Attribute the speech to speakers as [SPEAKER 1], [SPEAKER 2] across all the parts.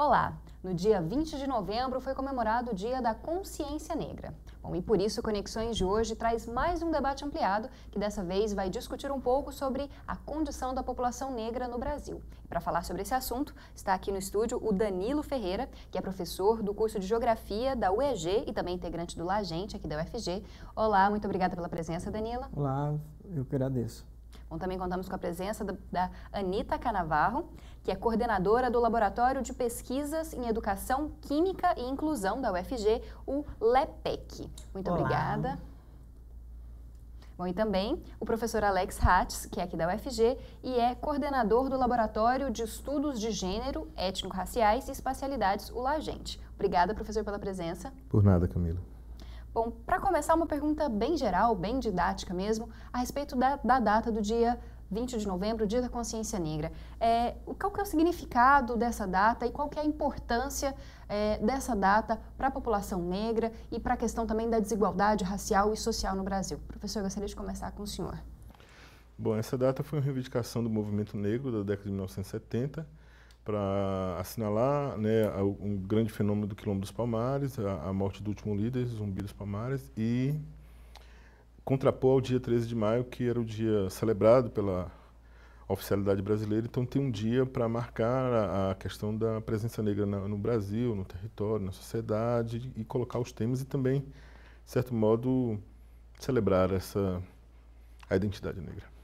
[SPEAKER 1] Olá! No dia 20 de novembro foi comemorado o Dia da Consciência Negra. Bom, e por isso Conexões de hoje traz mais um debate ampliado, que dessa vez vai discutir um pouco sobre a condição da população negra no Brasil. Para falar sobre esse assunto, está aqui no estúdio o Danilo Ferreira, que é professor do curso de Geografia da UEG e também integrante do LAGENTE aqui da UFG. Olá, muito obrigada pela presença, Danilo.
[SPEAKER 2] Olá, eu que agradeço.
[SPEAKER 1] Bom, também contamos com a presença da, da Anita Canavarro, que é coordenadora do Laboratório de Pesquisas em Educação Química e Inclusão da UFG, o LEPEC. Muito Olá. obrigada. Bom, e também o professor Alex Hatz, que é aqui da UFG e é coordenador do Laboratório de Estudos de Gênero, Étnico-Raciais e Espacialidades, o LAGENTE. Obrigada, professor, pela presença.
[SPEAKER 3] Por nada, Camila.
[SPEAKER 1] Bom, para começar, uma pergunta bem geral, bem didática mesmo, a respeito da, da data do dia 20 de novembro, Dia da Consciência Negra. É, qual que é o significado dessa data e qual que é a importância é, dessa data para a população negra e para a questão também da desigualdade racial e social no Brasil? Professor, eu gostaria de começar com o senhor.
[SPEAKER 3] Bom, essa data foi uma reivindicação do movimento negro da década de 1970 para assinalar né, um grande fenômeno do Quilombo dos Palmares, a, a morte do último líder, Zumbi dos Palmares, e contrapor ao dia 13 de maio, que era o dia celebrado pela oficialidade brasileira. Então, tem um dia para marcar a, a, questão da presença negra na, no Brasil, no território, na sociedade, e colocar os temas e também, de certo modo, celebrar essa a identidade negra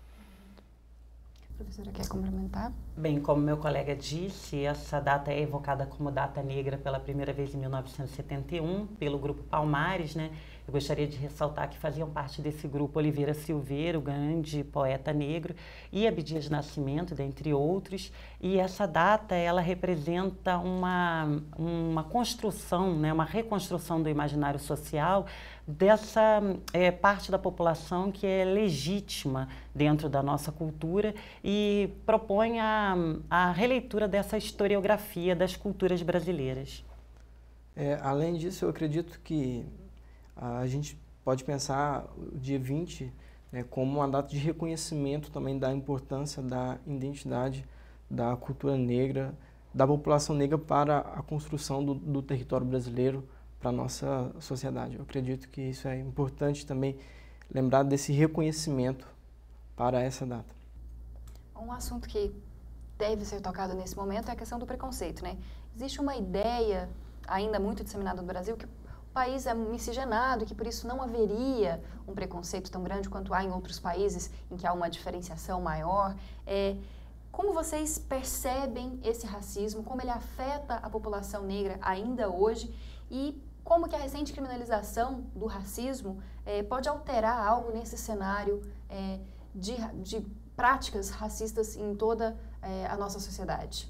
[SPEAKER 4] professora quer complementar? Bem, como meu colega disse, essa data é evocada como data negra pela primeira vez em 1971 pelo grupo Palmares, né? Eu gostaria de ressaltar que faziam parte desse grupo Oliveira Silveira, o grande poeta negro, e Abdias Nascimento, dentre outros. E essa data, ela representa uma, uma construção, né, uma reconstrução do imaginário social dessa é, parte da população que é legítima dentro da nossa cultura e propõe a, a releitura dessa historiografia das culturas brasileiras.
[SPEAKER 2] É, além disso, eu acredito que a gente pode pensar o dia 20 né, como uma data de reconhecimento também da importância da identidade da cultura negra, da população negra para a construção do, do território brasileiro, para a nossa sociedade. Eu acredito que isso é importante também lembrar desse reconhecimento para essa data.
[SPEAKER 1] Um assunto que deve ser tocado nesse momento é a questão do preconceito, né? Existe uma ideia ainda muito disseminada no Brasil que o país é miscigenado e que por isso não haveria um preconceito tão grande quanto há em outros países em que há uma diferenciação maior. É, como vocês percebem esse racismo? Como ele afeta a população negra ainda hoje? E como que a recente criminalização do racismo eh, pode alterar algo nesse cenário eh, de, de, práticas racistas em toda eh, a nossa sociedade?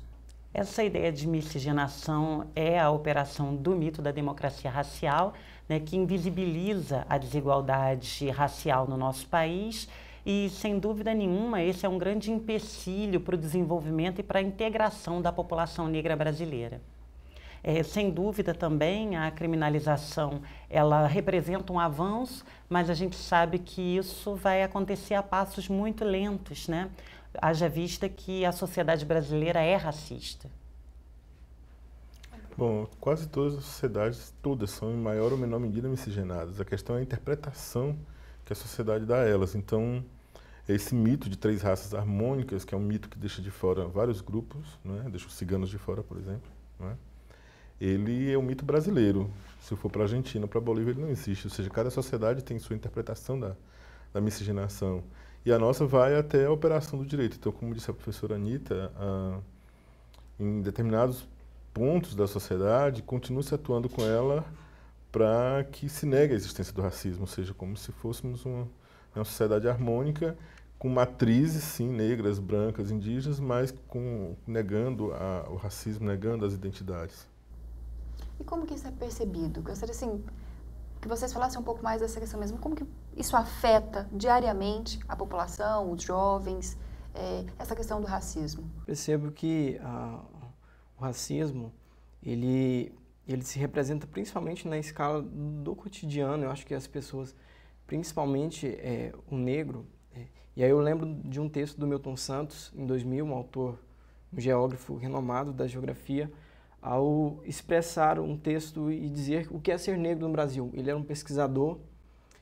[SPEAKER 4] Essa ideia de miscigenação é a operação do mito da democracia racial, né, que invisibiliza a desigualdade racial no nosso país e, sem dúvida nenhuma, esse é um grande empecilho para o desenvolvimento e para a integração da população negra brasileira. É, sem dúvida também a criminalização ela representa um avanço, mas a gente sabe que isso vai acontecer a passos muito lentos, né? Haja vista que a sociedade brasileira é racista.
[SPEAKER 3] Bom, quase todas as sociedades, todas são em maior ou menor medida miscigenadas. A questão é a interpretação que a sociedade dá a elas. Então, esse mito de três raças harmônicas, que é um mito que deixa de fora vários grupos, né? deixa os ciganos de fora, por exemplo, é? ele é um mito brasileiro. Se for para a Argentina, para a Bolívia, ele não existe. Ou seja, cada sociedade tem sua interpretação da, da miscigenação. E a nossa vai até a operação do direito. Então, como disse a professora Anitta, ah, em determinados pontos da sociedade, continua-se atuando com ela para que se negue a existência do racismo, ou seja, como se fôssemos uma, uma sociedade harmônica com matrizes, sim, negras, brancas, indígenas, mas com, negando a, o racismo, negando as identidades.
[SPEAKER 1] E como que isso é percebido? Gostaria, assim, que vocês falassem um pouco mais dessa questão mesmo. Como que isso afeta diariamente a população, os jovens, é, essa questão do racismo?
[SPEAKER 2] Percebo que a, ah, o racismo, ele, ele se representa principalmente na escala do cotidiano. Eu acho que as pessoas, principalmente é, o negro, é, e aí eu lembro de um texto do Milton Santos, em 2000, um autor, um geógrafo renomado da geografia, ao expressar um texto e dizer o que é ser negro no Brasil. Ele era um pesquisador,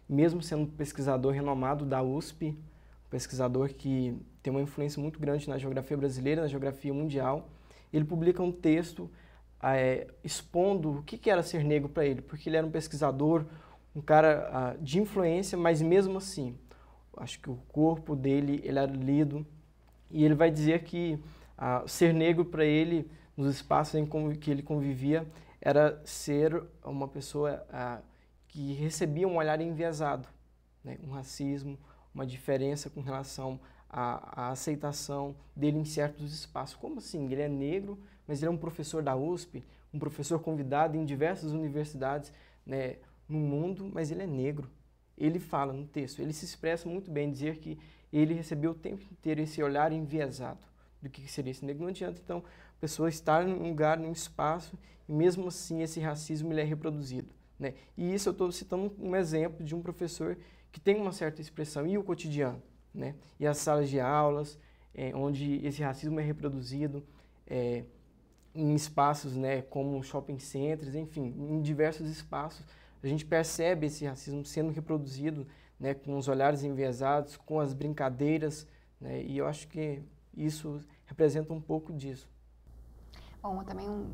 [SPEAKER 2] mesmo sendo um pesquisador renomado da USP, um pesquisador que tem uma influência muito grande na geografia brasileira, na geografia mundial. Ele publica um texto é, expondo o que era ser negro para ele, porque ele era um pesquisador, um cara ah, de influência, mas mesmo assim, acho que o corpo dele ele era lido e ele vai dizer que ah, ser negro para ele nos espaços em que ele convivia era ser uma pessoa ah, que recebia um olhar enviesado, né? um racismo, uma diferença com relação à, à, aceitação dele em certos espaços. Como assim? Ele é negro, mas ele é um professor da USP, um professor convidado em diversas universidades né, no mundo, mas ele é negro. Ele fala no texto, ele se expressa muito bem, dizer que ele recebeu o tempo inteiro esse olhar enviesado do que seria esse negro. Não adianta, então, a pessoa estar num lugar, num espaço, e mesmo assim esse racismo ele é reproduzido. Né? E isso eu estou citando um exemplo de um professor que tem uma certa expressão e o cotidiano. Né? E as salas de aulas, é, onde esse racismo é reproduzido é, em espaços né, como shopping centers, enfim, em diversos espaços. A gente percebe esse racismo sendo reproduzido né, com os olhares enviesados, com as brincadeiras. Né, e eu acho que isso representa um pouco disso.
[SPEAKER 1] Bom, também um,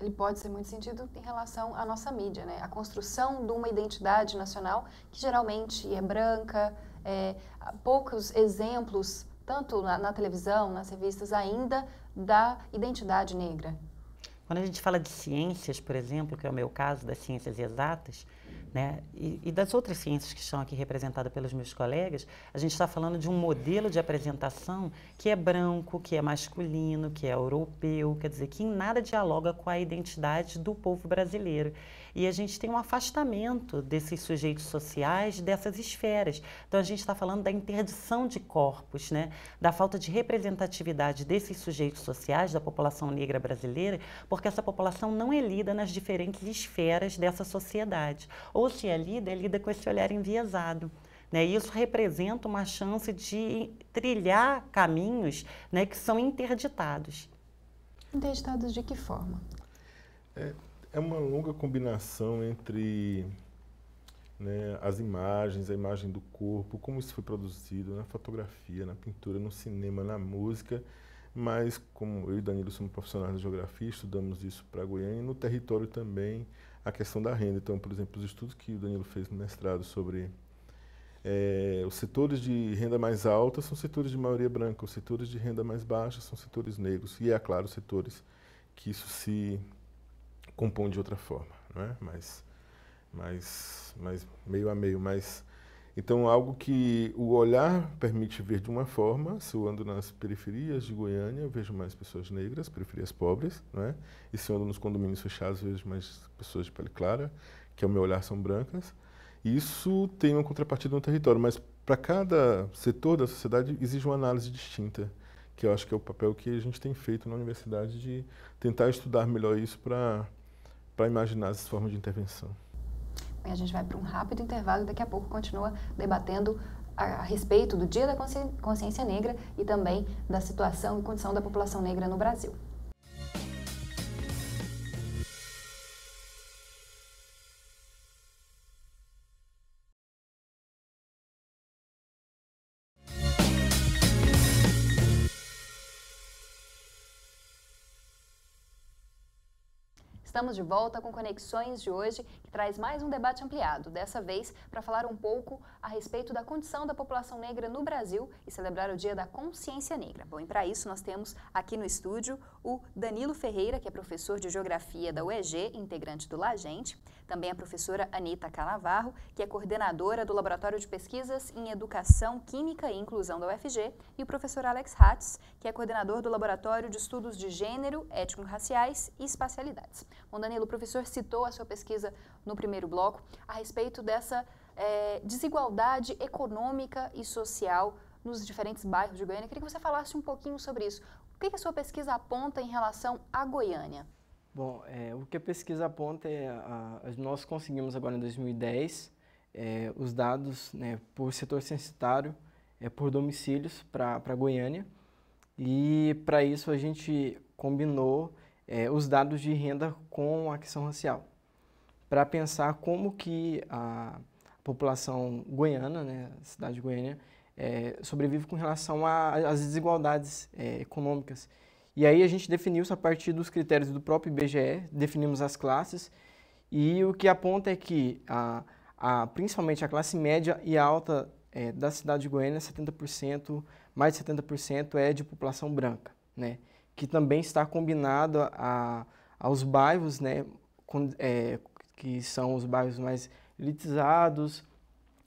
[SPEAKER 1] ele pode ser muito sentido em relação à nossa mídia, né? A construção de uma identidade nacional que geralmente é branca, é, poucos exemplos, tanto na, na televisão, nas revistas ainda, da identidade negra.
[SPEAKER 4] Quando a gente fala de ciências, por exemplo, que é o meu caso, das ciências exatas, né? E, e, das outras ciências que estão aqui representadas pelos meus colegas, a gente está falando de um modelo de apresentação que é branco, que é masculino, que é europeu, quer dizer, que em nada dialoga com a identidade do povo brasileiro. E a gente tem um afastamento desses sujeitos sociais, dessas esferas. Então a gente está falando da interdição de corpos, né? da falta de representatividade desses sujeitos sociais, da população negra brasileira, porque essa população não é lida nas diferentes esferas dessa sociedade. Ou se é lida, é lida com esse olhar enviesado. Né, isso representa uma chance de trilhar caminhos né, que são interditados. Interditados de que forma?
[SPEAKER 3] É, é uma longa combinação entre né, as imagens, a imagem do corpo, como isso foi produzido na fotografia, na pintura, no cinema, na música. Mas, como eu e Danilo somos profissionais da geografia, estudamos isso para Goiânia e no território também a questão da renda. Então, por exemplo, os estudos que o Danilo fez no mestrado sobre é, os setores de renda mais alta são setores de maioria branca, os setores de renda mais baixa são setores negros, e é claro, setores que isso se compõe de outra forma, não é? Mas, mas, mas meio a meio, mas então algo que o olhar permite ver de uma forma. Se eu ando nas periferias de Goiânia, eu vejo mais pessoas negras, periferias pobres, não é? E se eu ando nos condomínios fechados, eu vejo mais pessoas de pele clara, que ao meu olhar são brancas. E isso tem uma contrapartida no território, mas para cada setor da sociedade exige uma análise distinta que eu acho que é o papel que a gente tem feito na universidade de tentar estudar melhor isso para para imaginar essas formas de intervenção.
[SPEAKER 1] a gente vai para um rápido intervalo e daqui a pouco continua debatendo a, respeito do Dia da Consciência Negra e também da situação e condição da população negra no Brasil. Estamos de volta com Conexões de hoje, que traz mais um debate ampliado, dessa vez para falar um pouco a respeito da condição da população negra no Brasil e celebrar o Dia da Consciência Negra. Bom, e para isso nós temos aqui no estúdio o Danilo Ferreira, que é professor de Geografia da UEG, integrante do Lagente, também a professora Anita Calavarro, que é coordenadora do Laboratório de Pesquisas em Educação, Química e Inclusão da UFG, e o professor Alex Hatz, que é coordenador do Laboratório de Estudos de Gênero, Étnico-Raciais e Espacialidades. O Danilo, o professor citou a sua pesquisa no primeiro bloco a respeito dessa é, desigualdade econômica e social nos diferentes bairros de Goiânia. Eu queria que você falasse um pouquinho sobre isso. O que, que a sua pesquisa aponta em relação à Goiânia?
[SPEAKER 2] Bom, é, o que a pesquisa aponta é, a, nós conseguimos agora em 2010 é, os dados né, por setor censitário, é, por domicílios para Goiânia. E para isso a gente combinou é, os dados de renda com a questão racial, para pensar como que a população goiana, né, a cidade de Goiânia, é, sobrevive com relação às desigualdades é, econômicas. E aí a gente definiu isso a partir dos critérios do próprio IBGE, definimos as classes, e o que aponta é que a, a principalmente a classe média e alta é, da cidade de Goiânia, 70%, mais de 70% é de população branca, né? que também está combinado a, aos bairros, né, com, é, que são os bairros mais elitizados,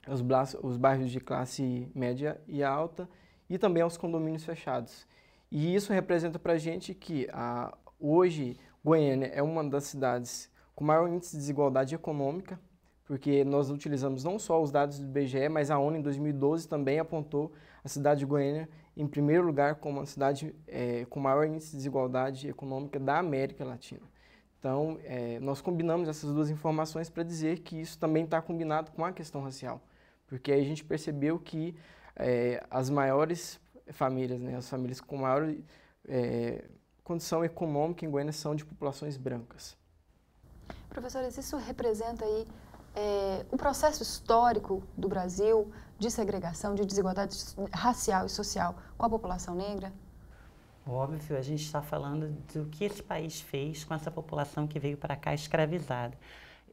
[SPEAKER 2] os, os bairros de classe média e alta, e também aos condomínios fechados. E isso representa para a gente que a, hoje Goiânia é uma das cidades com maior índice de desigualdade econômica, porque nós utilizamos não só os dados do IBGE, mas a ONU em 2012 também apontou a cidade de Goiânia em primeiro lugar como a cidade é, com maior índice de desigualdade econômica da América Latina. Então, é, nós combinamos essas duas informações para dizer que isso também está combinado com a questão racial, porque aí a gente percebeu que é, as maiores famílias, né, as famílias com maior condição econômica em Goiânia são de populações brancas.
[SPEAKER 1] Professores, isso representa aí é, o processo histórico do Brasil de segregação, de desigualdade racial e social com a população negra?
[SPEAKER 4] Óbvio, a gente está falando do que esse país fez com essa população que veio para cá escravizada.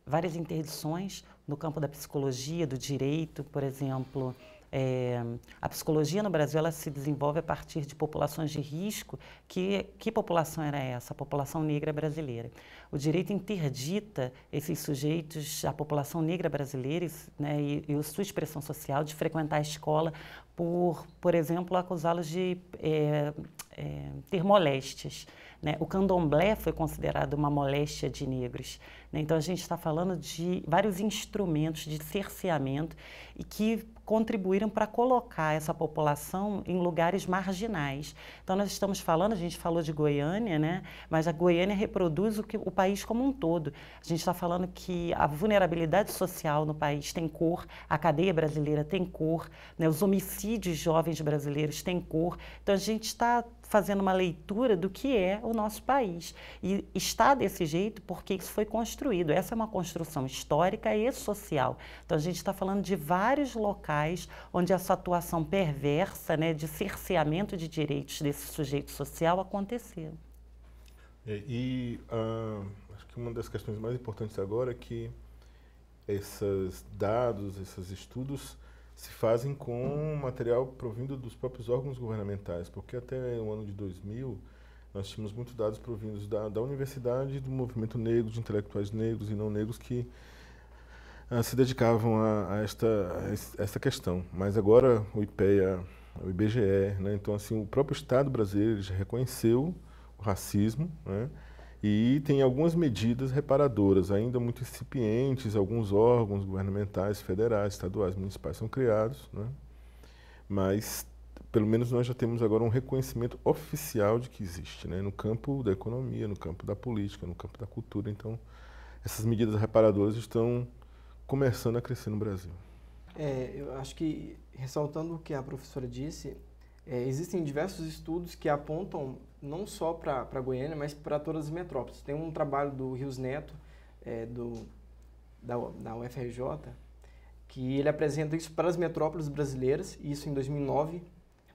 [SPEAKER 4] Várias interdições no campo da psicologia, do direito, por exemplo, é, a psicologia no Brasil ela se desenvolve a partir de populações de risco. Que, que população era essa? A população negra brasileira. O direito interdita esses sujeitos, a população negra brasileira né, e, e sua expressão social, de frequentar a escola por, por exemplo, acusá-los de é, é, ter moléstias. Né? O candomblé foi considerado uma moléstia de negros. Né? Então, a gente está falando de vários instrumentos de cerceamento e que contribuíram para colocar essa população em lugares marginais. Então, nós estamos falando, a gente falou de Goiânia, né? mas a Goiânia reproduz o, que, o país como um todo. A gente está falando que a vulnerabilidade social no país tem cor, a cadeia brasileira tem cor, né? os homicídios jovens brasileiros têm cor. Então, a gente está fazendo uma leitura do que é o nosso país. E está desse jeito porque isso foi construído construído. Essa é uma construção histórica e social. Então, a gente está falando de vários locais onde essa atuação perversa, né, de cerceamento de direitos desse sujeito social aconteceu.
[SPEAKER 3] É, e, e uh, ah, acho que uma das questões mais importantes agora é que esses dados, esses estudos se fazem com material provindo dos próprios órgãos governamentais, porque até o ano de 2000 nós tínhamos muitos dados provindos da, da universidade, do movimento negro, de intelectuais negros e não negros que uh, se dedicavam a, a esta, a questão. Mas agora o IPEA, o IBGE, né? então assim, o próprio Estado brasileiro já reconheceu o racismo, né? e tem algumas medidas reparadoras, ainda muito incipientes, alguns órgãos governamentais, federais, estaduais, municipais são criados, né? mas pelo menos nós já temos agora um reconhecimento oficial de que existe, né? no campo da economia, no campo da política, no campo da cultura. Então, essas medidas reparadoras estão começando a crescer no Brasil.
[SPEAKER 2] É, eu acho que, ressaltando o que a professora disse, é, existem diversos estudos que apontam não só para Goiânia, mas para todas as metrópoles. Tem um trabalho do Rios Neto, é, do, da, da UFRJ, que ele apresenta isso para as metrópoles brasileiras, isso em 2009,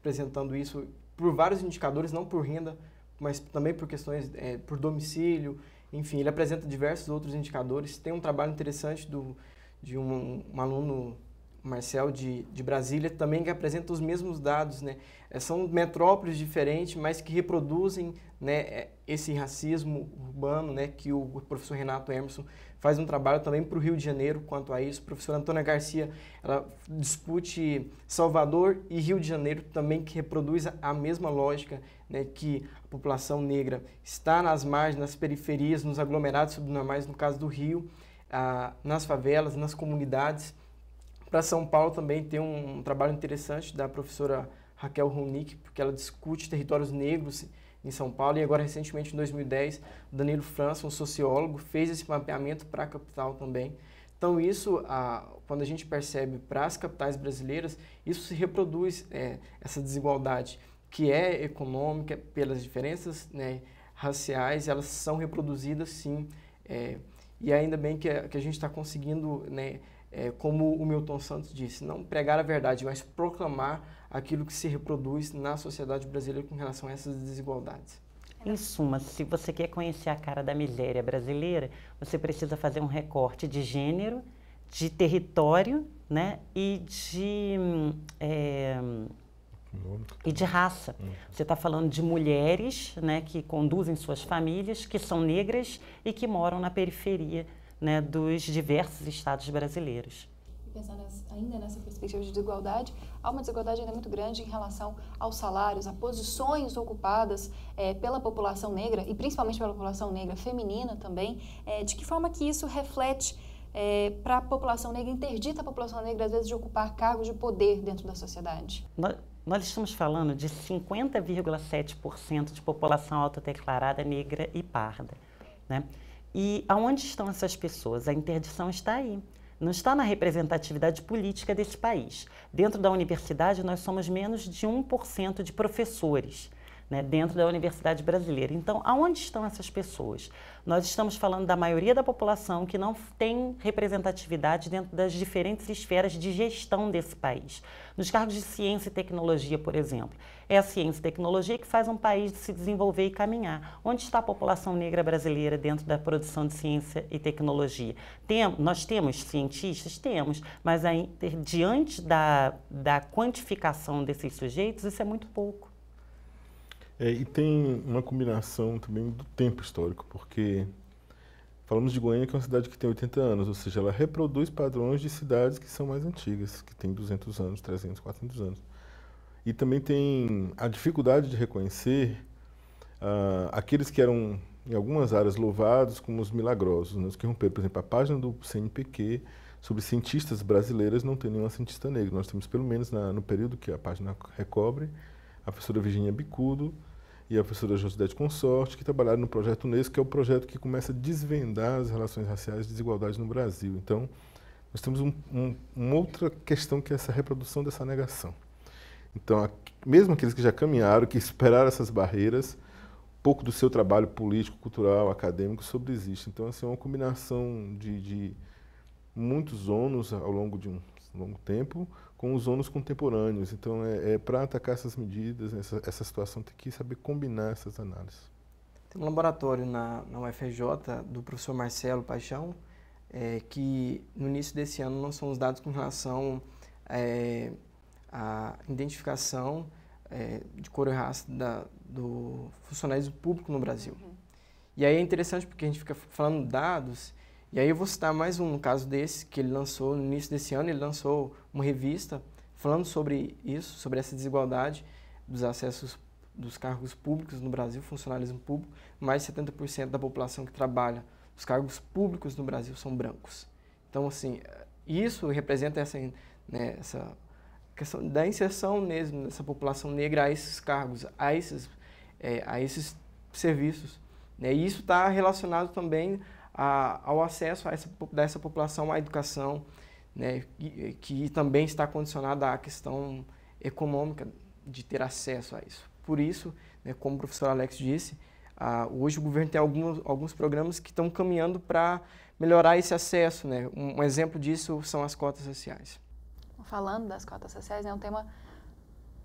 [SPEAKER 2] apresentando isso por vários indicadores, não por renda, mas também por questões é, por domicílio, enfim, ele apresenta diversos outros indicadores. Tem um trabalho interessante do, de um, um aluno, Marcel, de, de Brasília, também que apresenta os mesmos dados. Né? É, são metrópoles diferentes, mas que reproduzem né, é, esse racismo urbano né, que o professor Renato Emerson faz um trabalho também para o Rio de Janeiro quanto a isso. A professora Antônia Garcia, ela discute Salvador e Rio de Janeiro também que reproduz a mesma lógica, né, que a população negra está nas margens, nas periferias, nos aglomerados subnormais, no caso do Rio, ah, nas favelas, nas comunidades. Para São Paulo também tem um, um trabalho interessante da professora Raquel Ronick, porque ela discute territórios negros, em São Paulo, e agora recentemente, em 2010, o Danilo França, um sociólogo, fez esse mapeamento para a capital também. Então, isso, a, quando a gente percebe para as capitais brasileiras, isso se reproduz, é, essa desigualdade que é econômica, pelas diferenças né, raciais, elas são reproduzidas sim. É, e ainda bem que a, é, que a gente está conseguindo, né, é, como o Milton Santos disse, não pregar a verdade, mas proclamar aquilo que se reproduz na sociedade brasileira com relação a essas desigualdades.
[SPEAKER 4] Em suma, se você quer conhecer a cara da miséria brasileira, você precisa fazer um recorte de gênero, de território né, e de. É, e de raça. Você está falando de mulheres né, que conduzem suas famílias, que são negras e que moram na periferia né, dos diversos estados brasileiros
[SPEAKER 3] pensar
[SPEAKER 1] nas, ainda nessa perspectiva de desigualdade, há uma desigualdade ainda muito grande em relação aos salários, a posições ocupadas é, pela população negra, e principalmente pela população negra feminina também, é, de que forma que isso reflete é, eh, para a população negra, interdita a população negra, às vezes, de ocupar cargos de poder dentro da sociedade?
[SPEAKER 4] Nós, nós estamos falando de 50,7% de população autodeclarada negra e parda. Né? E aonde estão essas pessoas? A interdição está aí não está na representatividade política desse país. Dentro da universidade, nós somos menos de 1% de professores né, dentro da Universidade Brasileira. Então, aonde estão essas pessoas? Nós estamos falando da maioria da população que não tem representatividade dentro das diferentes esferas de gestão desse país. Nos cargos de ciência e tecnologia, por exemplo. É a ciência e tecnologia que faz um país se desenvolver e caminhar. Onde está a população negra brasileira dentro da produção de ciência e tecnologia? Tem, nós temos cientistas? Temos, mas aí, diante da, da quantificação desses sujeitos, isso é muito pouco.
[SPEAKER 3] É, e tem uma combinação também do tempo histórico, porque falamos de Goiânia, que é uma cidade que tem 80 anos, ou seja, ela reproduz padrões de cidades que são mais antigas, que têm 200 anos, 300, 400 anos. E também tem a dificuldade de reconhecer uh, aqueles que eram, em algumas áreas, louvados como os milagrosos, né? os que romperam. Por exemplo, a página do CNPq sobre cientistas brasileiras não tem nenhuma cientista negra. Nós temos, pelo menos na, no período que a página recobre, a professora Virginia Bicudo e a professora Josidete Consorte, que trabalharam no projeto Unesco, que é o projeto que começa a desvendar as relações raciais e desigualdades no Brasil. Então, nós temos um, um, uma outra questão que é essa reprodução dessa negação. Então, a, mesmo aqueles que já caminharam, que esperaram essas barreiras, pouco do seu trabalho político, cultural, acadêmico sobre existe. Então, assim, é uma combinação de, de muitos ônus ao longo de um longo tempo, com os ônus contemporâneos. Então, é, é para atacar essas medidas, essa, essa, situação, tem que saber combinar essas análises.
[SPEAKER 2] Tem um laboratório na, na UFRJ do professor Marcelo Paixão, é, que no início desse ano lançou uns dados com relação é, à identificação é, de cor e raça da, do funcionário público no Brasil. Uhum. E aí é interessante porque a gente fica falando dados e aí eu vou citar mais um caso desse que ele lançou no início desse ano, ele lançou uma revista falando sobre isso, sobre essa desigualdade dos acessos dos cargos públicos no Brasil, funcionalismo público, mais de 70% da população que trabalha os cargos públicos no Brasil são brancos. Então, assim, isso representa essa, né, essa questão da inserção mesmo dessa população negra a esses cargos, a esses, é, a esses serviços. Né? E isso está relacionado também a, ao acesso a essa, dessa população à educação, né, que, que também está condicionada à questão econômica de ter acesso a isso. Por isso, né, como o professor Alex disse, ah, hoje o governo tem alguns, alguns programas que estão caminhando para melhorar esse acesso. Né? Um, um, exemplo disso são as cotas sociais.
[SPEAKER 1] Falando das cotas sociais, é um tema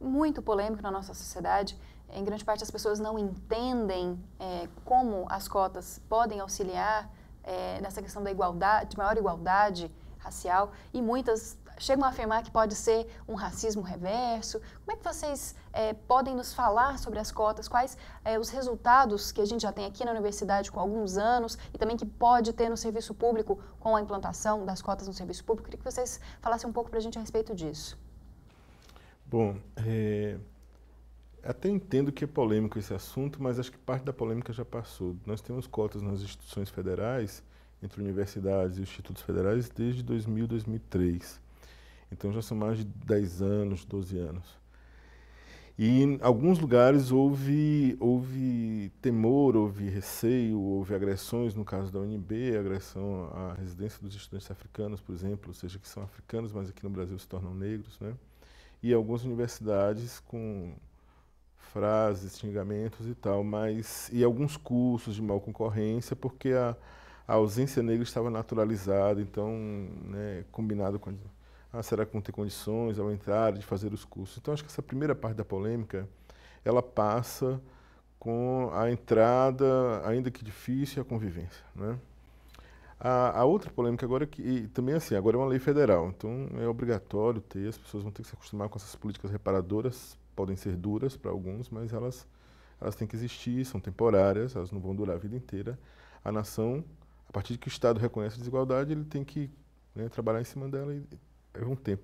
[SPEAKER 1] muito polêmico na nossa sociedade. Em grande parte, as pessoas não entendem é, como as cotas podem auxiliar é, nessa questão da igualdade, de maior igualdade racial, e muitas chegam a afirmar que pode ser um racismo reverso. Como é que vocês é, podem nos falar sobre as cotas? Quais é, os resultados que a gente já tem aqui na universidade com alguns anos e também que pode ter no serviço público com a implantação das cotas no serviço público? Queria que vocês falassem um pouco para a gente a respeito disso.
[SPEAKER 3] Bom, é, até entendo que é polêmico esse assunto, mas acho que parte da polêmica já passou. Nós temos cotas nas instituições federais, entre universidades e institutos federais, desde 2000, 2003. Então já são mais de 10 anos, 12 anos. E em alguns lugares houve, houve temor, houve receio, houve agressões, no caso da UNB, agressão à residência dos estudantes africanos, por exemplo, ou seja, que são africanos, mas aqui no Brasil se tornam negros, né? E algumas universidades com frases, xingamentos e tal, mas e alguns cursos de mal concorrência, porque a, a ausência negra estava naturalizada, então, né, combinado com ah, será que vão ter condições ao entrar de fazer os cursos? Então, acho que essa primeira parte da polêmica, ela passa com a entrada, ainda que difícil, a convivência, né? A, a, outra polêmica agora é que também assim, agora é uma lei federal, então é obrigatório ter, as pessoas vão ter que se acostumar com essas políticas reparadoras podem ser duras para alguns, mas elas, elas têm que existir, são temporárias, elas não vão durar a vida inteira. A nação, a partir de que o Estado reconhece a desigualdade, ele tem que né, trabalhar em cima dela e, é um tempo.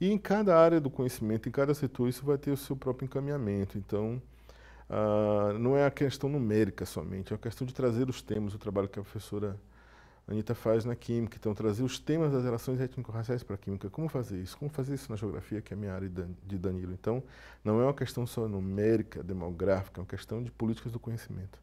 [SPEAKER 3] E em cada área do conhecimento, em cada setor, isso vai ter o seu próprio encaminhamento. Então, ah, não é a questão numérica somente, é a questão de trazer os temas, o trabalho que a professora Anitta faz na Química. Então, trazer os temas das relações étnico-raciais para a Química. Como fazer isso? Como fazer isso na Geografia, que é a minha área de Danilo? Então, não é uma questão só numérica, demográfica, é uma questão de políticas do conhecimento.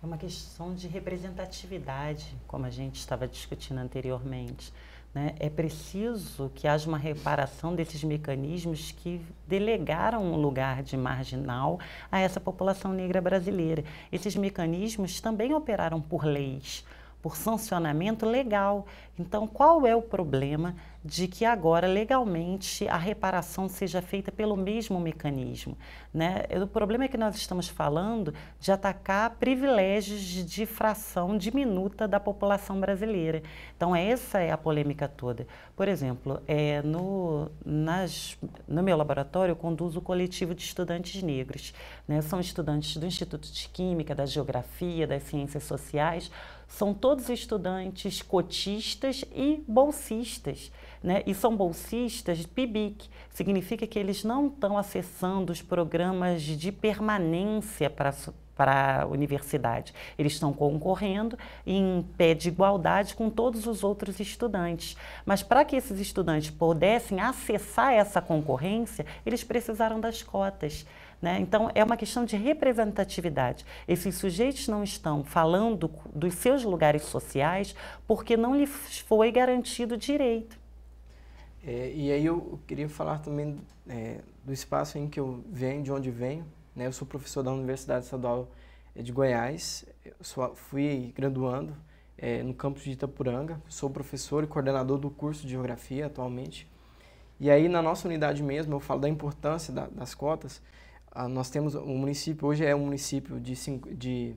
[SPEAKER 4] É uma questão de representatividade, como a gente estava discutindo anteriormente. Né? É preciso que haja uma reparação desses mecanismos que delegaram um lugar de marginal a essa população negra brasileira. Esses mecanismos também operaram por leis por sancionamento legal. Então, qual é o problema de que agora legalmente a reparação seja feita pelo mesmo mecanismo? Né? O problema é que nós estamos falando de atacar privilégios de fração diminuta da população brasileira. Então, essa é a polêmica toda. Por exemplo, é, no, nas, no meu laboratório eu conduzo o coletivo de estudantes negros. Né? São estudantes do Instituto de Química, da Geografia, das Ciências Sociais, são todos estudantes cotistas e bolsistas. Né? E são bolsistas PIBIC, significa que eles não estão acessando os programas de permanência para para a universidade. Eles estão concorrendo em pé de igualdade com todos os outros estudantes. Mas para que esses estudantes pudessem acessar essa concorrência, eles precisaram das cotas. Né? Então, é uma questão de representatividade. Esses sujeitos não estão falando dos seus lugares sociais porque não lhes foi garantido direito. É, e aí eu queria falar também é, do espaço em que eu venho, de onde venho.
[SPEAKER 2] Né? Eu sou professor da Universidade Estadual é, de Goiás, sou, fui graduando é, no campus de Itapuranga, sou professor e coordenador do curso de Geografia atualmente. E aí na nossa unidade mesmo eu falo da importância da, das cotas, ah, nós temos o um município, hoje é um município de, cinco, de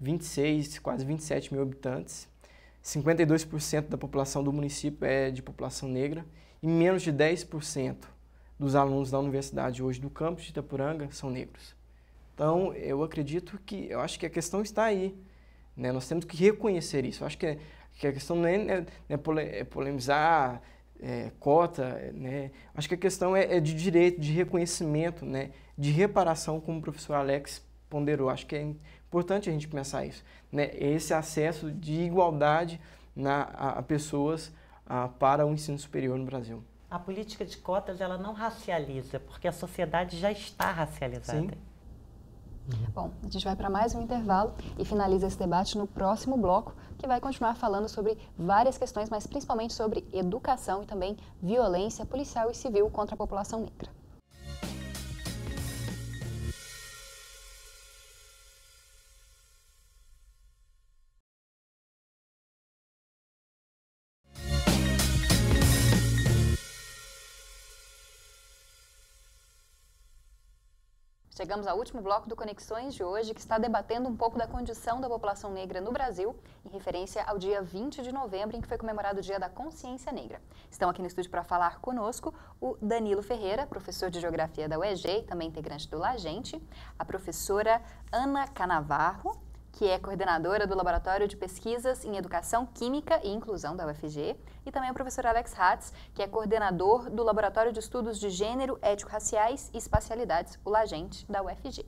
[SPEAKER 2] 26, quase 27 mil habitantes. 52% da população do município é de população negra e menos de 10% dos alunos da universidade hoje do campus de Itapuranga são negros. Então, eu acredito que, eu acho que a questão está aí. Né? Nós temos que reconhecer isso. Eu acho que, é, que a questão não é, é, é polemizar, é, cota, né? acho que a questão é, é, de direito, de reconhecimento, né? de reparação, como o professor Alex ponderou. Acho que é importante a gente pensar isso, né? Esse acesso de igualdade na, a, a pessoas a, para o ensino superior no Brasil.
[SPEAKER 4] A política de cotas ela não racializa, porque a sociedade já está racializada. Sim.
[SPEAKER 1] Uhum. Bom, a gente vai para mais um intervalo e finaliza esse debate no próximo bloco, que vai continuar falando sobre várias questões, mas principalmente sobre educação e também violência policial e civil contra a população negra. Chegamos ao último bloco do Conexões de hoje, que está debatendo um pouco da condição da população negra no Brasil, em referência ao dia 20 de novembro, em que foi comemorado o Dia da Consciência Negra. Estão aqui no estúdio para falar conosco o Danilo Ferreira, professor de Geografia da UEG e também integrante do LAGENTE, a professora Ana Canavarro, que é coordenadora do Laboratório de Pesquisas em Educação Química e Inclusão da UFG, e também o professor Alex Hatz, que é coordenador do Laboratório de Estudos de Gênero, Ético-Raciais e Espacialidades, o LAGENTE, da UFG.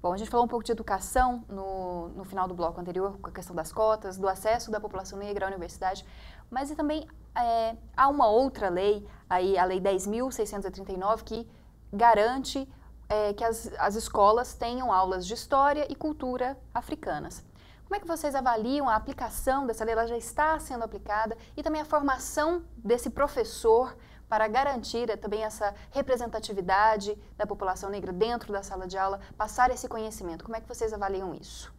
[SPEAKER 1] Bom, a gente falou um pouco de educação no, no final do bloco anterior, com a questão das cotas, do acesso da população negra à universidade, mas e também é, há uma outra lei, aí, a Lei 10.639, que garante é, que as, as escolas tenham aulas de história e cultura africanas. Como é que vocês avaliam a aplicação dessa lei? Ela já está sendo aplicada e também a formação desse professor para garantir é, também essa representatividade da população negra dentro da sala de aula, passar esse conhecimento. Como é que vocês avaliam isso?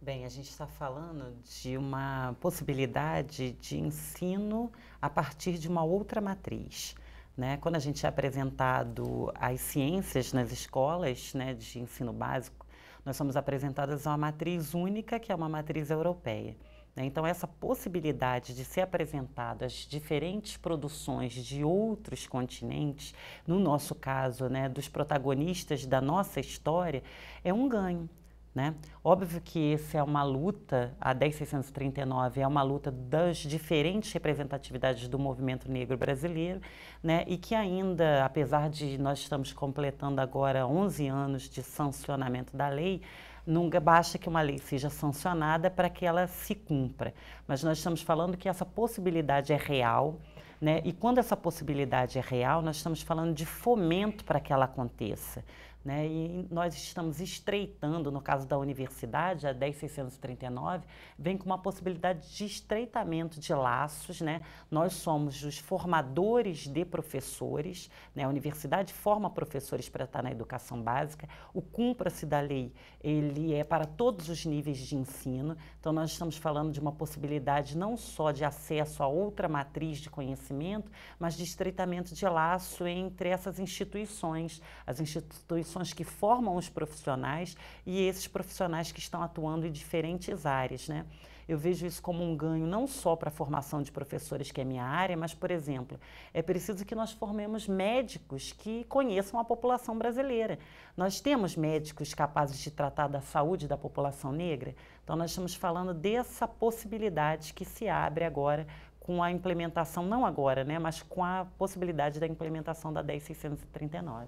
[SPEAKER 4] Bem, a gente está falando de uma possibilidade de ensino a partir de uma outra matriz. Né? Quando a gente é apresentado às ciências nas escolas né, de ensino básico, nós somos apresentadas a uma matriz única, que é uma matriz europeia. Né? Então, essa possibilidade de ser apresentada às diferentes produções de outros continentes, no nosso caso, né, dos protagonistas da nossa história, é um ganho. Né? Óbvio que essa é uma luta, a 10639 é uma luta das diferentes representatividades do movimento negro brasileiro, né? e que ainda, apesar de nós estamos completando agora 11 anos de sancionamento da lei, não basta que uma lei seja sancionada para que ela se cumpra. Mas nós estamos falando que essa possibilidade é real, né? e quando essa possibilidade é real, nós estamos falando de fomento para que ela aconteça. Né? E nós estamos estreitando, no caso da universidade, a 10639, vem com uma possibilidade de estreitamento de laços. Né? Nós somos os formadores de professores, né? a universidade forma professores para estar na educação básica, o cumpra-se da lei, ele é para todos os níveis de ensino, então nós estamos falando de uma possibilidade não só de acesso a outra matriz de conhecimento, mas de estreitamento de laço entre essas instituições, as instituições que formam os profissionais e esses profissionais que estão atuando em diferentes áreas, né? Eu vejo isso como um ganho não só para a formação de professores, que é minha área, mas, por exemplo, é preciso que nós formemos médicos que conheçam a população brasileira. Nós temos médicos capazes de tratar da saúde da população negra, então nós estamos falando dessa possibilidade que se abre agora com a implementação, não agora, né, mas com a possibilidade da implementação da 10639.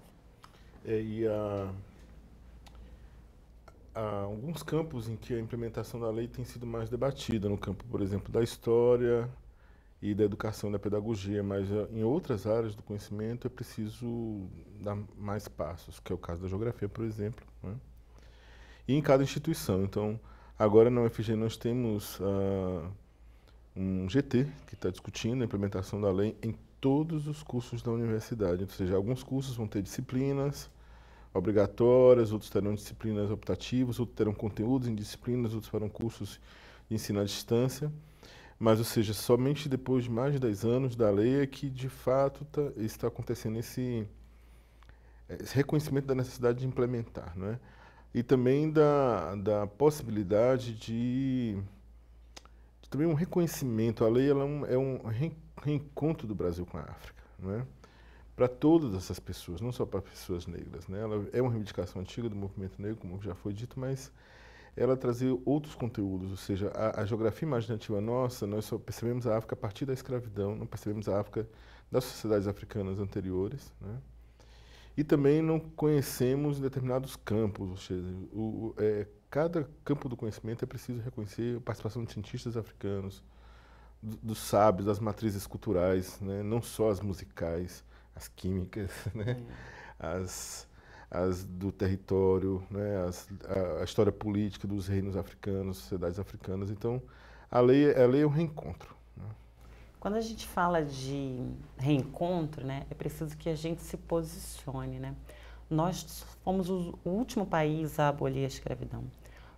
[SPEAKER 3] É, e a, ah, a ah, alguns campos em que a implementação da lei tem sido mais debatida, no campo, por exemplo, da história e da educação, da pedagogia, mas ah, em outras áreas do conhecimento é preciso dar mais passos, que é o caso da geografia, por exemplo, né? e em cada instituição. Então, agora na UFG nós temos uh, um GT que está discutindo a implementação da lei em todos os cursos da universidade. Ou seja, alguns cursos vão ter disciplinas obrigatórias, outros terão disciplinas optativas, outros terão conteúdos em disciplinas, outros farão cursos de ensino à distância. Mas, ou seja, somente depois de mais de 10 anos da lei é que, de fato, tá, está acontecendo esse, eh, esse, reconhecimento da necessidade de implementar. Né? E também da, da possibilidade de também um reconhecimento. A lei ela é, um, é um reencontro do Brasil com a África, né? para todas essas pessoas, não só para pessoas negras. Né? Ela é uma reivindicação antiga do movimento negro, como já foi dito, mas ela trazia outros conteúdos, ou seja, a, a, geografia imaginativa nossa, nós só percebemos a África a partir da escravidão, não percebemos a África das sociedades africanas anteriores, né? e também não conhecemos determinados campos, ou seja, o, é, cada campo do conhecimento é preciso reconhecer a participação de cientistas africanos, do, dos sábios, das matrizes culturais, né? não só as musicais, as químicas, né? as, as do território, né? as, a, a, história política dos reinos africanos, sociedades africanas. Então, a lei, a lei é o um reencontro. Né?
[SPEAKER 4] Quando a gente fala de reencontro, né, é preciso que a gente se posicione, né? Nós fomos o último país a abolir a escravidão.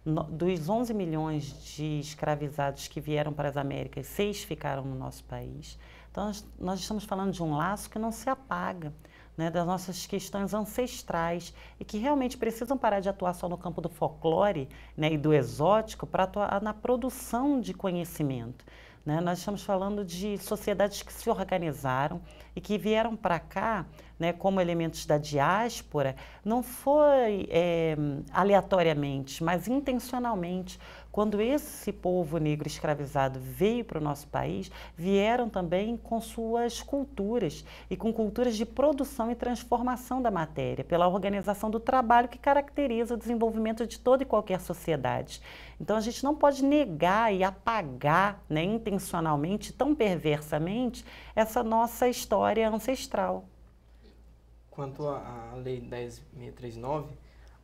[SPEAKER 4] No, dos 11 milhões de escravizados que vieram para as Américas, seis ficaram no nosso país. Então, nós, nós estamos falando de um laço que não se apaga, né, das nossas questões ancestrais e que realmente precisam parar de atuar só no campo do folclore né, e do exótico para atuar na produção de conhecimento. Né? Nós estamos falando de sociedades que se organizaram e que vieram para cá né, como elementos da diáspora, não foi é, aleatoriamente, mas intencionalmente, quando esse povo negro escravizado veio para o nosso país, vieram também com suas culturas e com culturas de produção e transformação da matéria, pela organização do trabalho que caracteriza o desenvolvimento de toda e qualquer sociedade. Então a gente não pode negar e apagar né, intencionalmente, tão perversamente, essa nossa história ancestral.
[SPEAKER 2] Quanto à Lei 10.639,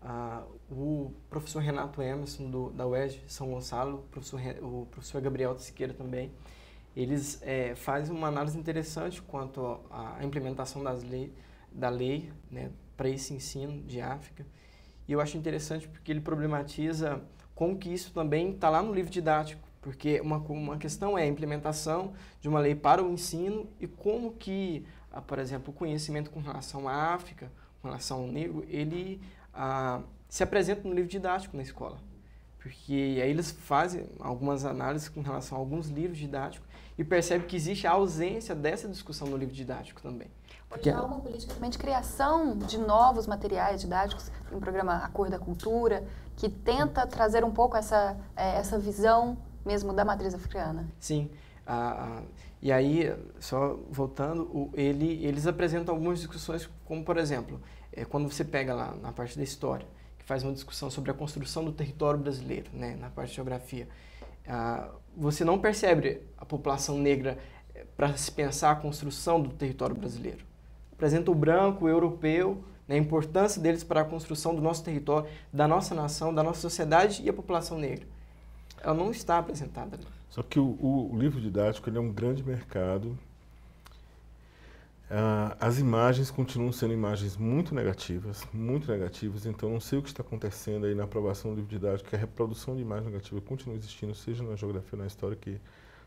[SPEAKER 2] ah, o professor Renato Emerson, do, da UES São Gonçalo, o professor, o professor Gabriel de Siqueira também, eles é, fazem uma análise interessante quanto à implementação das lei, da lei né, para esse ensino de África. E eu acho interessante porque ele problematiza como que isso também está lá no livro didático, porque uma, uma questão é a implementação de uma lei para o ensino e como que, ah, por exemplo, o conhecimento com relação à África, com relação ao negro, ele se apresenta no livro didático na escola. Porque aí eles fazem algumas análises com relação a alguns livros didáticos e percebem que existe a ausência dessa discussão no livro didático também. Porque é há uma
[SPEAKER 1] política também de criação de novos materiais didáticos, tem um programa A Cor da Cultura, que tenta trazer um pouco essa, é, essa visão mesmo da matriz africana.
[SPEAKER 2] Sim. e aí, só voltando, ele, eles apresentam algumas discussões, como por exemplo, é quando você pega lá na parte da história, que faz uma discussão sobre a construção do território brasileiro, né, na parte de geografia, ah, você não percebe a população negra eh, para se pensar a construção do território brasileiro. Apresenta o branco, o europeu, né, a importância deles para a construção do nosso território, da nossa nação, da nossa sociedade e a população negra. Ela não está apresentada.
[SPEAKER 3] Só que o, o livro didático é um grande mercado Uh, as imagens continuam sendo imagens muito negativas, muito negativas, então não sei o que está acontecendo aí na aprovação do livro didático, que a reprodução de imagem negativa continua existindo, seja na geografia ou na história, que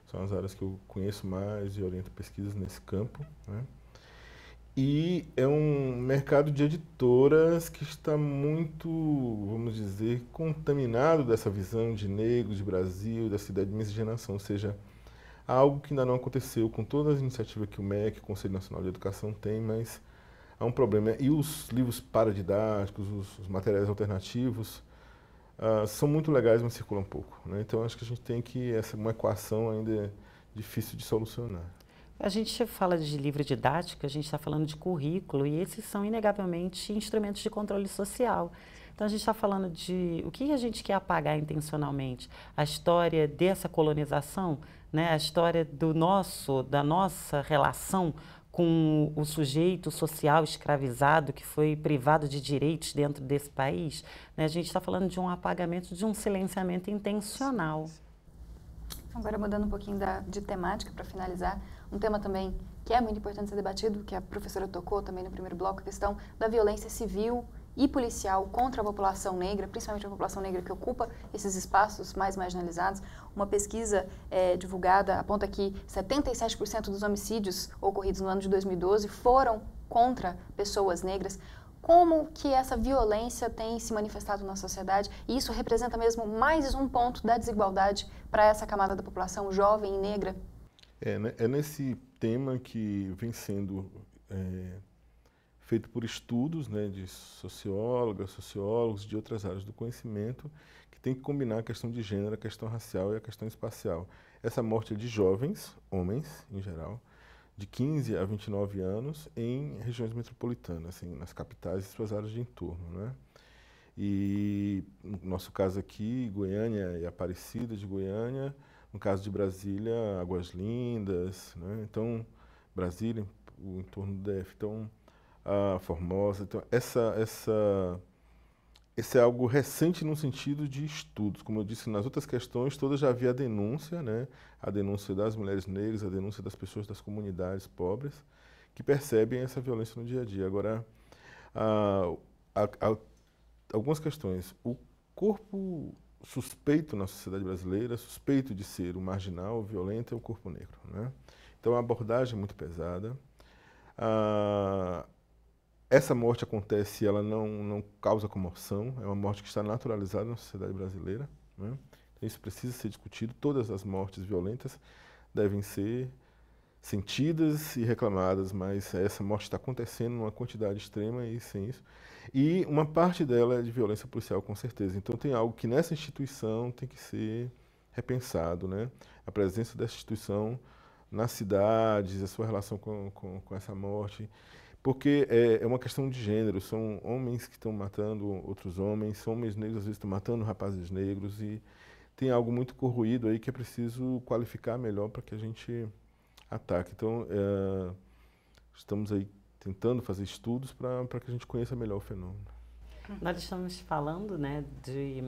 [SPEAKER 3] são as áreas que eu conheço mais e oriento pesquisas nesse campo. Né? E é um mercado de editoras que está muito, vamos dizer, contaminado dessa visão de negro, de Brasil, dessa ideia de miscigenação, ou seja, algo que ainda não aconteceu com todas as iniciativas que o MEC, o Conselho Nacional de Educação, tem, mas há é um problema. E os livros paradidáticos, os, os materiais alternativos, uh, são muito legais, mas circulam pouco. Né? Então, acho que a gente tem que, essa é uma equação ainda difícil de solucionar. A
[SPEAKER 4] gente fala de livro didático, a gente está falando de currículo, e esses são inegavelmente instrumentos de controle social. Então a gente está falando de o que a gente quer apagar intencionalmente? A história dessa colonização né? A história do nosso, da nossa relação com o sujeito social escravizado que foi privado de direitos dentro desse país, né? a gente está falando de um apagamento, de um silenciamento intencional.
[SPEAKER 1] Agora, mudando um pouquinho da, de temática para finalizar, um tema também que é muito importante ser debatido, que a professora tocou também no primeiro bloco, a questão da violência civil e policial contra a população negra, principalmente a população negra que ocupa esses espaços mais marginalizados. Uma pesquisa é, divulgada aponta que 77% dos homicídios ocorridos no ano de 2012 foram contra pessoas negras. Como que essa violência tem se manifestado na sociedade? E isso representa mesmo mais um ponto da desigualdade para essa camada da população jovem e negra?
[SPEAKER 3] É, né? é nesse tema que vem sendo é feito por estudos né, de sociólogas, sociólogos, de outras áreas do conhecimento, que tem que combinar a questão de gênero, a questão racial e a questão espacial. Essa morte é de jovens, homens em geral, de 15 a 29 anos, em regiões metropolitanas, assim, nas capitais e suas áreas de entorno. Né? E no nosso caso aqui, Goiânia e Aparecida de Goiânia, no caso de Brasília, Águas Lindas, né? então Brasília, o entorno do DF. Então, a Formosa. Então, essa, essa, esse é algo recente no sentido de estudos. Como eu disse, nas outras questões todas já havia a denúncia, né? a denúncia das mulheres negras, a denúncia das pessoas das comunidades pobres, que percebem essa violência no dia a dia. Agora, a, a, a, algumas questões. O corpo suspeito na sociedade brasileira, suspeito de ser o marginal, o violento, é o corpo negro. Né? Então, é a abordagem é muito pesada. Ah, essa morte acontece, ela não, não causa comoção, é uma morte que está naturalizada na sociedade brasileira. Né? Isso precisa ser discutido. Todas as mortes violentas devem ser sentidas e reclamadas, mas essa morte está acontecendo numa quantidade extrema e sem isso. E uma parte dela é de violência policial, com certeza. Então tem algo que nessa instituição tem que ser repensado, né? A presença dessa instituição nas cidades, a sua relação com, com, com essa morte porque é, é, uma questão de gênero. São homens que estão matando outros homens, são homens negros às vezes estão matando rapazes negros e tem algo muito corroído aí que é preciso qualificar melhor para que a gente ataque. Então é, estamos aí tentando fazer estudos para que a gente conheça melhor o fenômeno.
[SPEAKER 4] Nós estamos falando, né, de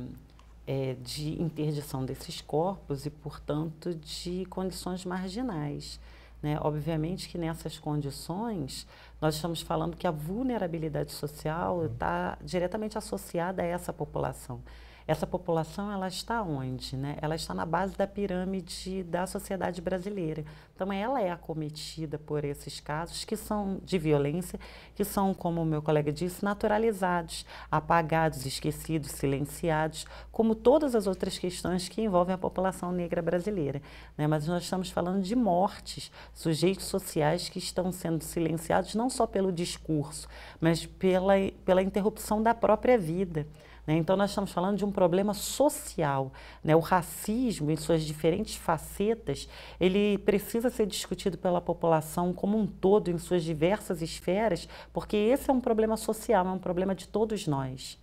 [SPEAKER 4] é, de interdição desses corpos e, portanto, de condições marginais. Né? Obviamente que nessas condições nós estamos falando que a vulnerabilidade social está uhum. diretamente associada a essa população. Essa população ela está onde? Né? Ela está na base da pirâmide da sociedade brasileira. Então, ela é acometida por esses casos que são de violência, que são, como o meu colega disse, naturalizados, apagados, esquecidos, silenciados, como todas as outras questões que envolvem a população negra brasileira. Né? Mas nós estamos falando de mortes, sujeitos sociais que estão sendo silenciados não só pelo discurso, mas pela, pela interrupção da própria vida. Né? Então, nós estamos falando de um problema social. Né? O racismo, em suas diferentes facetas, ele precisa ser discutido pela população como um todo, em suas diversas esferas, porque esse é um problema social, é um problema de todos nós.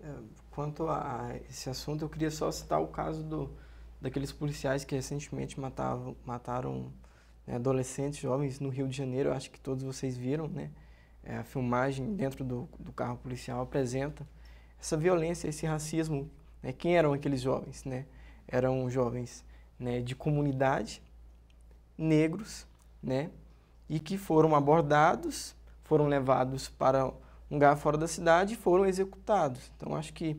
[SPEAKER 4] É,
[SPEAKER 2] quanto a esse assunto, eu queria só citar o caso do, daqueles policiais que recentemente matavam, mataram né, adolescentes jovens no Rio de Janeiro. Eu acho que todos vocês viram, né? É, a filmagem dentro do, do carro policial apresenta essa violência, esse racismo. Né? Quem eram aqueles jovens? Né? Eram jovens né, de comunidade, negros, né? e que foram abordados, foram levados para um lugar fora da cidade e foram executados. Então, acho que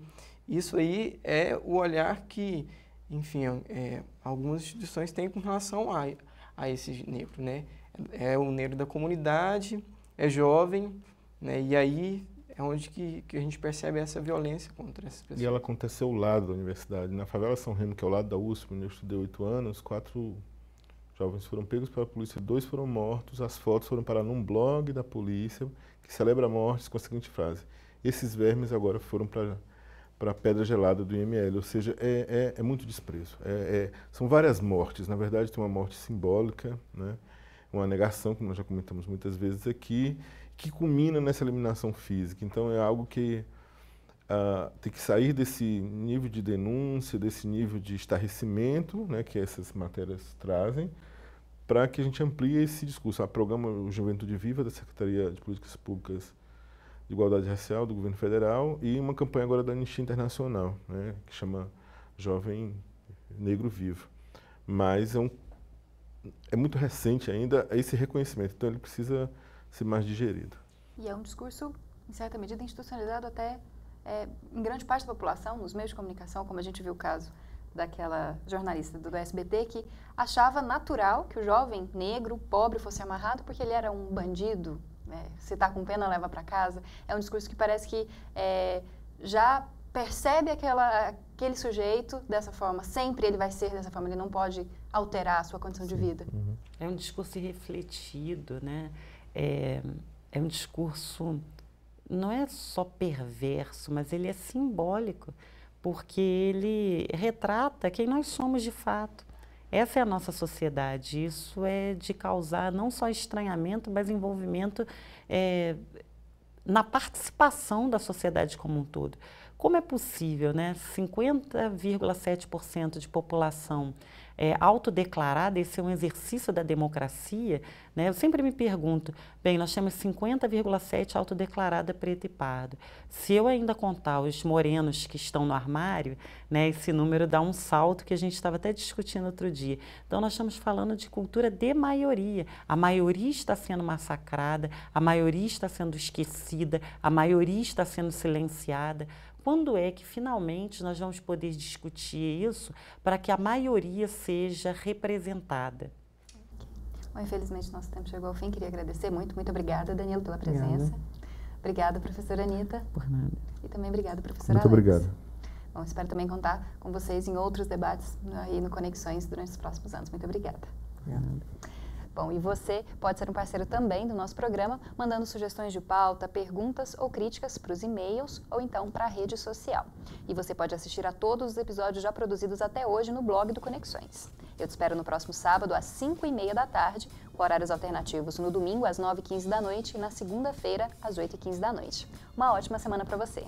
[SPEAKER 2] isso aí é o olhar que, enfim, é, algumas instituições têm com relação a, a esse negro, né? É o negro da comunidade, é jovem, né? E aí é onde que, que a gente percebe essa violência contra essas pessoas. E ela
[SPEAKER 3] aconteceu ao lado da universidade. Na favela São Remo, que é ao lado da USP, onde eu estudei oito anos, quatro jovens foram pegos pela polícia, dois foram mortos, as fotos foram parar num blog da polícia que celebra mortes com a seguinte frase: esses vermes agora foram para para a pedra gelada do IML, ou seja, é, é, é muito desprezo. É, é, são várias mortes, na verdade tem uma morte simbólica, né? uma negação, como nós já comentamos muitas vezes aqui, que culmina nessa eliminação física. Então é algo que uh, tem que sair desse nível de denúncia, desse nível de estarrecimento né, que essas matérias trazem, para que a gente amplie esse discurso. O programa Juventude Viva da Secretaria de Políticas Públicas de Igualdade Racial do Governo Federal e uma campanha agora da Anistia Internacional, né, que chama Jovem Negro Vivo. Mas é, um, é muito recente ainda esse reconhecimento, então ele precisa ser mais digerido.
[SPEAKER 1] E é um discurso, em certa medida, institucionalizado até é, em grande parte da população, nos meios de comunicação, como a gente viu o caso daquela jornalista do SBT que achava natural que o jovem negro, pobre, fosse amarrado porque ele era um bandido, né? se está com pena leva para casa. É um discurso que parece que é, já percebe aquela, aquele sujeito dessa forma, sempre ele vai ser dessa forma, ele não pode alterar a sua condição Sim. de vida.
[SPEAKER 4] Uhum. É um discurso refletido, né? é, é um discurso não é só perverso, mas ele é simbólico, porque ele retrata quem nós somos de fato. Essa é a nossa sociedade. Isso é de causar não só estranhamento, mas envolvimento é, na participação da sociedade como um todo. Como é possível, né? 50,7% de população é, autodeclarada, esse é um exercício da democracia, né? Eu sempre me pergunto, bem, nós temos 50,7 autodeclarada preto e pardo. Se eu ainda contar os morenos que estão no armário, né, esse número dá um salto que a gente estava até discutindo outro dia. Então nós estamos falando de cultura de maioria. A maioria está sendo massacrada, a maioria está sendo esquecida, a maioria está sendo silenciada. Quando é que finalmente nós vamos poder discutir isso para que a maioria seja representada?
[SPEAKER 1] Bom, infelizmente nosso tempo chegou ao fim. Queria agradecer muito, muito obrigada, Danilo, pela presença. Obrigada, obrigada professora Anitta. Por nada. E também obrigada, professora Muito Alex. obrigado. Bom, espero também contar com vocês em outros debates né, aí no Conexões durante os próximos anos. Muito obrigada. Obrigada. Bom, e você pode ser um parceiro também do nosso programa, mandando sugestões de pauta, perguntas ou críticas para os e-mails ou então para a rede social. E você pode assistir a todos os episódios já produzidos até hoje no blog do Conexões. Eu te espero no próximo sábado às 5 e meia da tarde, com horários alternativos no domingo às 9 e 15 da noite e na segunda-feira às 8 e 15 da noite. Uma ótima semana para você!